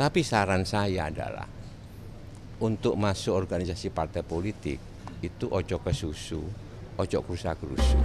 Tapi saran saya adalah untuk masuk organisasi partai politik itu ojo ke susu, ojo krusa krusu.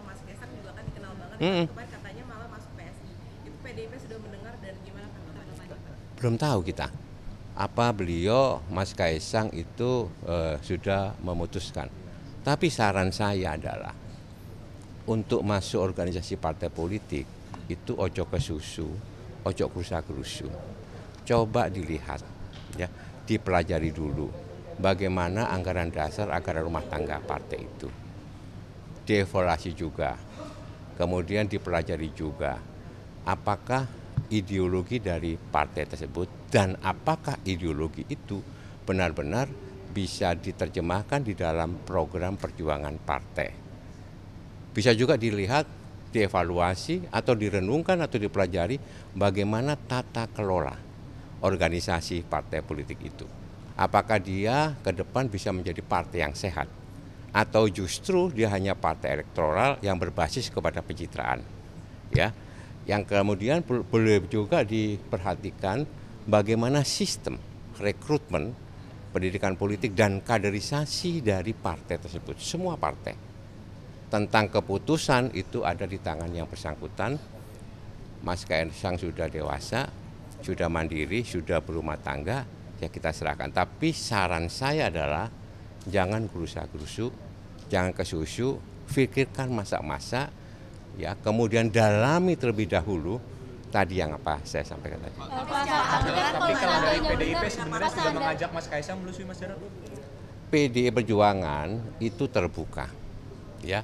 dikenal Mas Kesar juga kan dikenal banget. Mm -hmm. Kemarin katanya malah masuk PSI. Itu PDIP sudah mendengar dan gimana tanggapannya? Belum tahu kita apa beliau Mas Kaisang itu eh, sudah memutuskan. Tapi saran saya adalah untuk masuk organisasi partai politik itu ojo ke susu, ojo kerusak kerusu. Coba dilihat, ya, dipelajari dulu bagaimana anggaran dasar anggaran rumah tangga partai itu dievaluasi juga. Kemudian dipelajari juga apakah ideologi dari partai tersebut dan apakah ideologi itu benar-benar bisa diterjemahkan di dalam program perjuangan partai. Bisa juga dilihat, dievaluasi atau direnungkan atau dipelajari bagaimana tata kelola organisasi partai politik itu. Apakah dia ke depan bisa menjadi partai yang sehat? atau justru dia hanya partai elektoral yang berbasis kepada pencitraan ya yang kemudian boleh juga diperhatikan bagaimana sistem rekrutmen pendidikan politik dan kaderisasi dari partai tersebut semua partai tentang keputusan itu ada di tangan yang bersangkutan Mas kain Kaisang sudah dewasa sudah mandiri sudah berumah tangga ya kita serahkan tapi saran saya adalah jangan gerusa-gerusu, jangan kesusu, pikirkan masa-masa, ya kemudian dalami terlebih dahulu tadi yang apa saya sampaikan tadi. Pak, tapi kalau dari PDIP sebenarnya sudah mengajak Mas Kaisang melusui Mas Jarod? PDI Perjuangan itu terbuka, ya,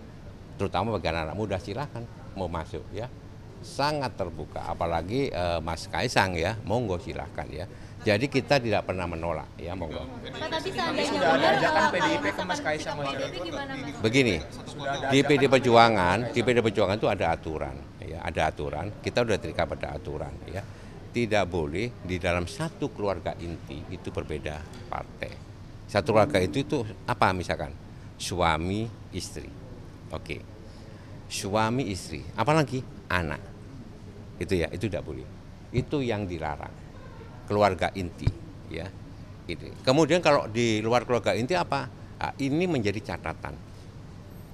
terutama bagi anak-anak muda silahkan mau masuk ya, sangat terbuka. Apalagi eh, Mas Kaisang ya, monggo silahkan ya. Jadi kita tidak pernah menolak ya monggo. Kan eh, Pak tapi seandainya ada. ajakan PDIP ke Mas Kaisang Begini, di PD Perjuangan, di PD Perjuangan itu ada aturan ya, ada aturan. Kita sudah terikat pada aturan ya. Tidak boleh di dalam satu keluarga inti itu berbeda partai. Satu keluarga itu itu apa misalkan? Suami, istri. Oke. Suami, istri, apalagi anak. Itu ya, itu tidak boleh. Itu yang dilarang keluarga inti ya itu kemudian kalau di luar keluarga inti apa nah, ini menjadi catatan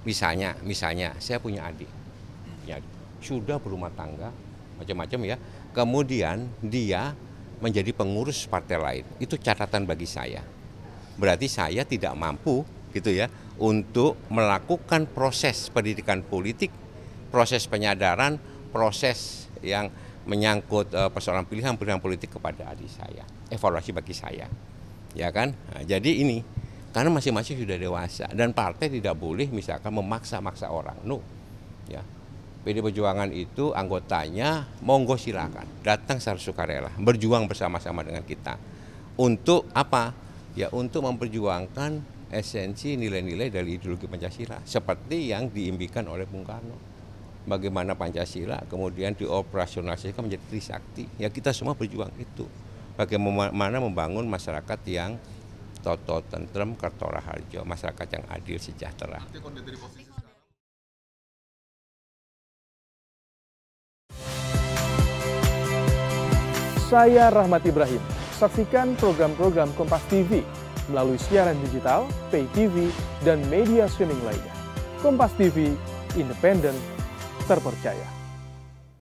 misalnya misalnya saya punya adik ya sudah berumah tangga macam-macam ya kemudian dia menjadi pengurus partai lain itu catatan bagi saya berarti saya tidak mampu gitu ya untuk melakukan proses pendidikan politik proses penyadaran proses yang menyangkut uh, persoalan pilihan-pilihan politik kepada adik saya. Evaluasi bagi saya. Ya kan? Nah, jadi ini karena masing-masing sudah dewasa dan partai tidak boleh misalkan memaksa-maksa orang. No. Ya. PD Perjuangan itu anggotanya monggo silakan datang secara sukarela, berjuang bersama-sama dengan kita. Untuk apa? Ya untuk memperjuangkan esensi nilai-nilai dari ideologi Pancasila seperti yang diimpikan oleh Bung Karno bagaimana Pancasila kemudian dioperasionalisasikan menjadi trisakti. Ya kita semua berjuang itu. Bagaimana membangun masyarakat yang toto tentrem kartora harjo, masyarakat yang adil sejahtera. Saya Rahmat Ibrahim. Saksikan program-program Kompas TV melalui siaran digital, pay TV, dan media streaming lainnya. Kompas TV, independen, por Percaya